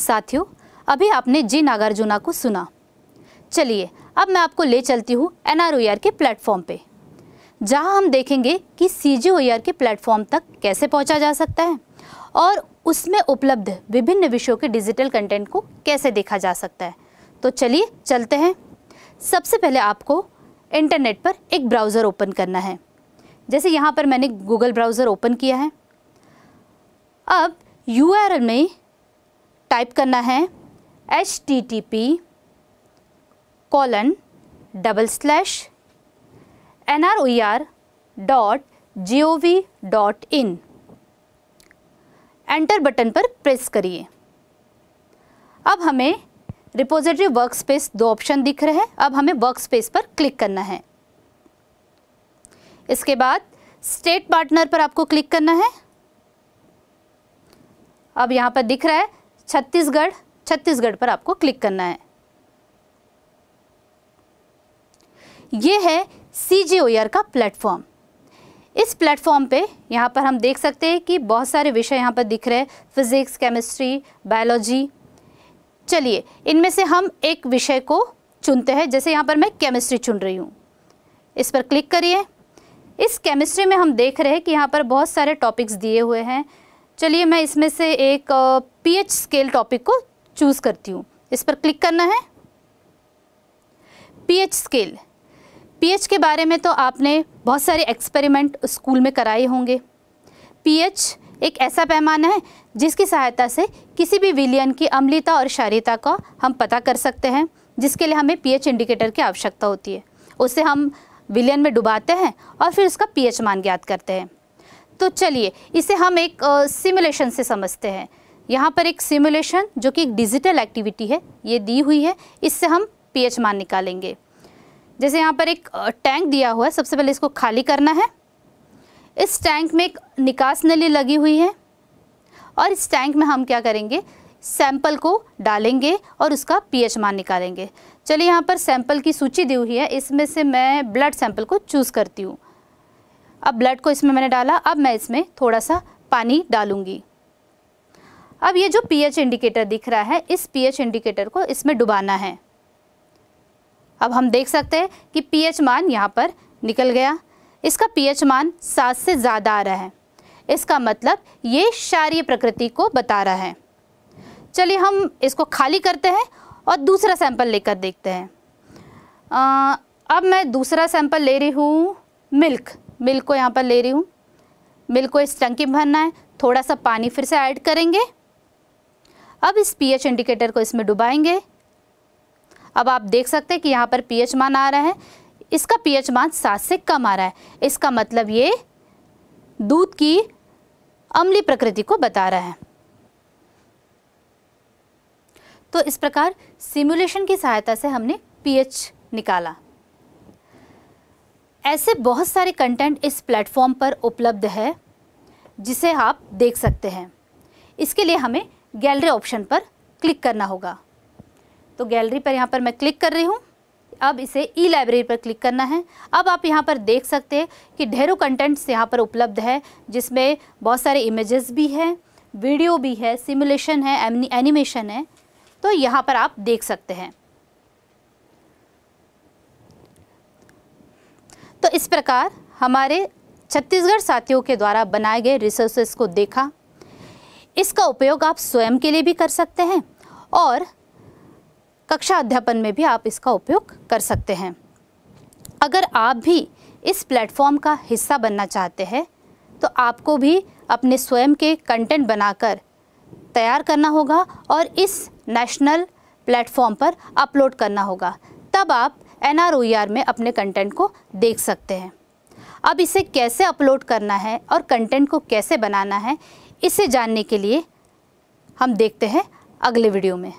साथियों अभी आपने जी नागार्जुना को सुना चलिए अब मैं आपको ले चलती हूँ एन के प्लेटफॉर्म पे जहाँ हम देखेंगे कि सी के प्लेटफॉर्म तक कैसे पहुँचा जा सकता है और उसमें उपलब्ध विभिन्न विषयों के डिजिटल कंटेंट को कैसे देखा जा सकता है तो चलिए चलते हैं सबसे पहले आपको इंटरनेट पर एक ब्राउज़र ओपन करना है जैसे यहाँ पर मैंने गूगल ब्राउज़र ओपन किया है अब यू में टाइप करना है H T T P colon double slash N R O R dot G O V dot in enter button पर प्रेस करिए अब हमें रिपोजिटरी वर्क स्पेस दो ऑप्शन दिख रहे हैं अब हमें वर्क स्पेस पर क्लिक करना है इसके बाद स्टेट पार्टनर पर आपको क्लिक करना है अब यहाँ पर दिख रहा है छत्तीसगढ़ छत्तीसगढ़ पर आपको क्लिक करना है ये है सी e का प्लेटफॉर्म इस प्लेटफॉर्म पे यहाँ पर हम देख सकते हैं कि बहुत सारे विषय यहाँ पर दिख रहे हैं फिज़िक्स केमिस्ट्री बायोलॉजी चलिए इनमें से हम एक विषय को चुनते हैं जैसे यहाँ पर मैं केमिस्ट्री चुन रही हूँ इस पर क्लिक करिए इस केमिस्ट्री में हम देख रहे हैं कि यहाँ पर बहुत सारे टॉपिक्स दिए हुए हैं चलिए मैं इसमें से एक पीएच स्केल टॉपिक को चूज़ करती हूँ इस पर क्लिक करना है पीएच स्केल पीएच के बारे में तो आपने बहुत सारे एक्सपेरिमेंट स्कूल में कराए होंगे पीएच एक ऐसा पैमाना है जिसकी सहायता से किसी भी विलियन की अम्लीता और क्षारीयता का हम पता कर सकते हैं जिसके लिए हमें पीएच इंडिकेटर की आवश्यकता होती है उसे हम विलियन में डुबाते हैं और फिर उसका पीएच मान ज्ञात करते हैं तो चलिए इसे हम एक सिमुलेशन से समझते हैं यहाँ पर एक सिमुलेशन जो कि एक डिजिटल एक्टिविटी है ये दी हुई है इससे हम पीएच मान निकालेंगे जैसे यहाँ पर एक टैंक दिया हुआ है सबसे पहले इसको खाली करना है इस टैंक में एक निकास नली लगी हुई है और इस टैंक में हम क्या करेंगे सैंपल को डालेंगे और उसका पीएच मान निकालेंगे चलिए यहाँ पर सैंपल की सूची दी हुई है इसमें से मैं ब्लड सैंपल को चूज़ करती हूँ अब ब्लड को इसमें मैंने डाला अब मैं इसमें थोड़ा सा पानी डालूँगी अब ये जो पीएच इंडिकेटर दिख रहा है इस पीएच इंडिकेटर को इसमें डुबाना है अब हम देख सकते हैं कि पीएच मान यहाँ पर निकल गया इसका पीएच मान सात से ज़्यादा आ रहा है इसका मतलब ये क्षारीय प्रकृति को बता रहा है चलिए हम इसको खाली करते हैं और दूसरा सैंपल लेकर देखते हैं आ, अब मैं दूसरा सैंपल ले रही हूँ मिल्क मिल्क को यहाँ पर ले रही हूँ मिल्क को इस टंकी में भरना है थोड़ा सा पानी फिर से ऐड करेंगे अब इस पीएच इंडिकेटर को इसमें डुबाएंगे अब आप देख सकते हैं कि यहाँ पर पीएच मान आ रहा है इसका पीएच मान सात से कम आ रहा है इसका मतलब ये दूध की अम्ली प्रकृति को बता रहा है तो इस प्रकार सिमुलेशन की सहायता से हमने पीएच निकाला ऐसे बहुत सारे कंटेंट इस प्लेटफॉर्म पर उपलब्ध है जिसे आप देख सकते हैं इसके लिए हमें गैलरी ऑप्शन पर क्लिक करना होगा तो गैलरी पर यहाँ पर मैं क्लिक कर रही हूँ अब इसे ई लाइब्रेरी पर क्लिक करना है अब आप यहाँ पर देख सकते हैं कि ढेरों कंटेंट्स यहाँ पर उपलब्ध है जिसमें बहुत सारे इमेजेस भी हैं वीडियो भी है सिमुलेशन है एनिमेशन है तो यहाँ पर आप देख सकते हैं तो इस प्रकार हमारे छत्तीसगढ़ साथियों के द्वारा बनाए गए रिसोर्सेस को देखा इसका उपयोग आप स्वयं के लिए भी कर सकते हैं और कक्षा अध्यापन में भी आप इसका उपयोग कर सकते हैं अगर आप भी इस प्लेटफॉर्म का हिस्सा बनना चाहते हैं तो आपको भी अपने स्वयं के कंटेंट बनाकर तैयार करना होगा और इस नेशनल प्लेटफॉर्म पर अपलोड करना होगा तब आप एन में अपने कंटेंट को देख सकते हैं अब इसे कैसे अपलोड करना है और कंटेंट को कैसे बनाना है इसे जानने के लिए हम देखते हैं अगले वीडियो में